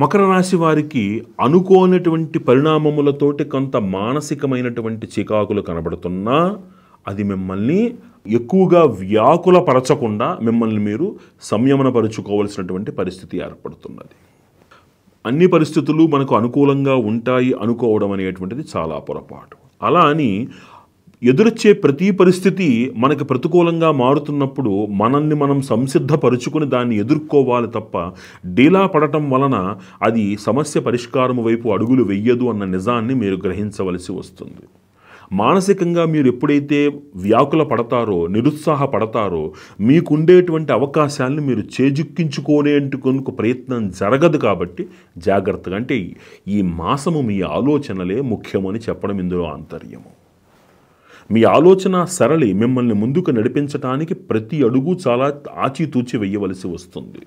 మకర రాశి వారికి అనుకోనటువంటి పరిణామములతోటి కొంత మానసికమైనటువంటి చికాకులు కనబడుతున్నా అది మిమ్మల్ని ఎక్కువగా వ్యాకులపరచకుండా మిమ్మల్ని మీరు సంయమనపరుచుకోవాల్సినటువంటి పరిస్థితి ఏర్పడుతున్నది అన్ని పరిస్థితులు మనకు అనుకూలంగా ఉంటాయి అనుకోవడం అనేటువంటిది చాలా పొరపాటు అలా అని ఎదురొచ్చే ప్రతి పరిస్థితి మనకి ప్రతికూలంగా మారుతున్నప్పుడు మనల్ని మనం సంసిద్ధపరుచుకుని దాన్ని ఎదుర్కోవాలి తప్ప డీలా పడటం వలన అది సమస్య పరిష్కారం వైపు అడుగులు వెయ్యదు అన్న నిజాన్ని మీరు గ్రహించవలసి వస్తుంది మానసికంగా మీరు ఎప్పుడైతే వ్యాకుల పడతారో నిరుత్సాహపడతారో మీకుండేటువంటి అవకాశాలను మీరు చేజిక్కించుకునేందుకు ప్రయత్నం జరగదు కాబట్టి జాగ్రత్తగా అంటే ఈ మాసము మీ ఆలోచనలే ముఖ్యమని చెప్పడం ఇందులో ఆంతర్యము మీ ఆలోచన సరళి మిమ్మల్ని ముందుకు నడిపించటానికి ప్రతి అడుగు చాలా ఆచితూచి వేయవలసి వస్తుంది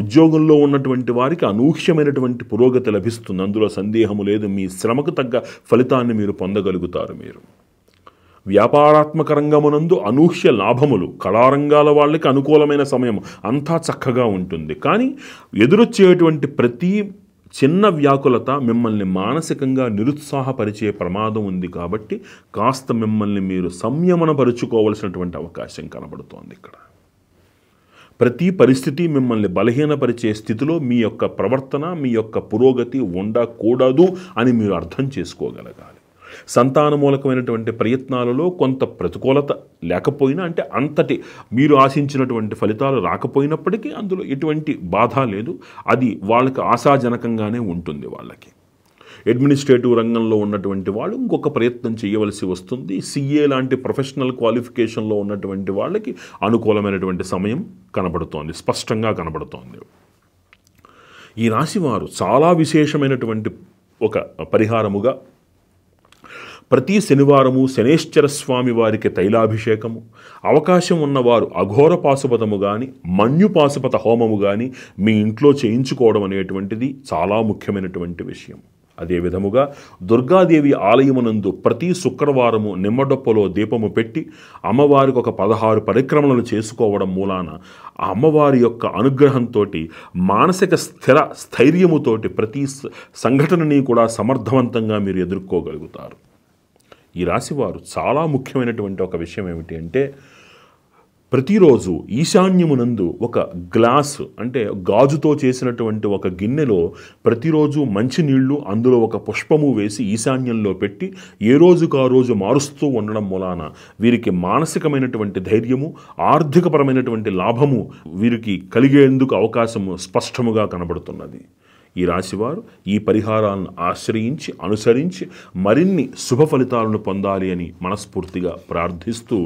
ఉద్యోగంలో ఉన్నటువంటి వారికి అనూహ్యమైనటువంటి పురోగతి లభిస్తుంది అందులో సందేహము లేదు మీ శ్రమకు తగ్గ ఫలితాన్ని మీరు పొందగలుగుతారు మీరు వ్యాపారాత్మక రంగమునందు అనూహ్య లాభములు కళారంగాల వాళ్ళకి అనుకూలమైన సమయం అంతా చక్కగా ఉంటుంది కానీ ఎదురొచ్చేటువంటి ప్రతి చిన్న వ్యాకులత మిమ్మల్ని మానసికంగా నిరుత్సాహపరిచే ప్రమాదం ఉంది కాబట్టి కాస్త మిమ్మల్ని మీరు సంయమనపరుచుకోవలసినటువంటి అవకాశం కనబడుతోంది ఇక్కడ ప్రతి పరిస్థితి మిమ్మల్ని బలహీనపరిచే స్థితిలో మీ యొక్క ప్రవర్తన మీ యొక్క పురోగతి ఉండకూడదు అని మీరు అర్థం చేసుకోగలగాలి సంతానమూలకమైనటువంటి ప్రయత్నాలలో కొంత ప్రతికూలత లేకపోయినా అంటే అంతటి మీరు ఆశించినటువంటి ఫలితాలు రాకపోయినప్పటికీ అందులో ఎటువంటి బాధ లేదు అది వాళ్ళకి ఆశాజనకంగానే ఉంటుంది వాళ్ళకి అడ్మినిస్ట్రేటివ్ రంగంలో ఉన్నటువంటి వాళ్ళు ఇంకొక ప్రయత్నం చేయవలసి వస్తుంది సిఏ లాంటి ప్రొఫెషనల్ క్వాలిఫికేషన్లో ఉన్నటువంటి వాళ్ళకి అనుకూలమైనటువంటి సమయం కనబడుతోంది స్పష్టంగా కనబడుతోంది ఈ రాశివారు చాలా విశేషమైనటువంటి ఒక పరిహారముగా ప్రతి శనివారము శనేశ్వర స్వామి వారికి తైలాభిషేకము అవకాశం ఉన్నవారు అఘోర పాశుపతము కానీ మన్యు పాశుపత హోమము కానీ మీ ఇంట్లో చేయించుకోవడం అనేటువంటిది చాలా ముఖ్యమైనటువంటి విషయం అదే విధముగా దుర్గాదేవి ఆలయమునందు ప్రతి శుక్రవారము నిమ్మడొప్పలో దీపము పెట్టి అమ్మవారికి ఒక పదహారు పరిక్రమలను చేసుకోవడం మూలాన అమ్మవారి యొక్క అనుగ్రహంతో మానసిక స్థిర స్థైర్యముతోటి ప్రతి సంఘటనని కూడా సమర్థవంతంగా మీరు ఎదుర్కోగలుగుతారు ఈ రాశివారు చాలా ముఖ్యమైనటువంటి ఒక విషయం ఏమిటి అంటే ప్రతిరోజు ఈశాన్యమునందు ఒక గ్లాస్ అంటే గాజుతో చేసినటువంటి ఒక గిన్నెలో ప్రతిరోజు మంచినీళ్లు అందులో ఒక పుష్పము వేసి ఈశాన్యంలో పెట్టి ఏ రోజుకు ఆ రోజు మారుస్తూ ఉండడం మూలాన వీరికి మానసికమైనటువంటి ధైర్యము ఆర్థికపరమైనటువంటి లాభము వీరికి కలిగేందుకు అవకాశము స్పష్టముగా కనబడుతున్నది ఈ రాశివారు ఈ పరిహారాలను ఆశ్రయించి అనుసరించి మరిన్ని శుభ ఫలితాలను పొందాలి అని మనస్ఫూర్తిగా ప్రార్థిస్తూ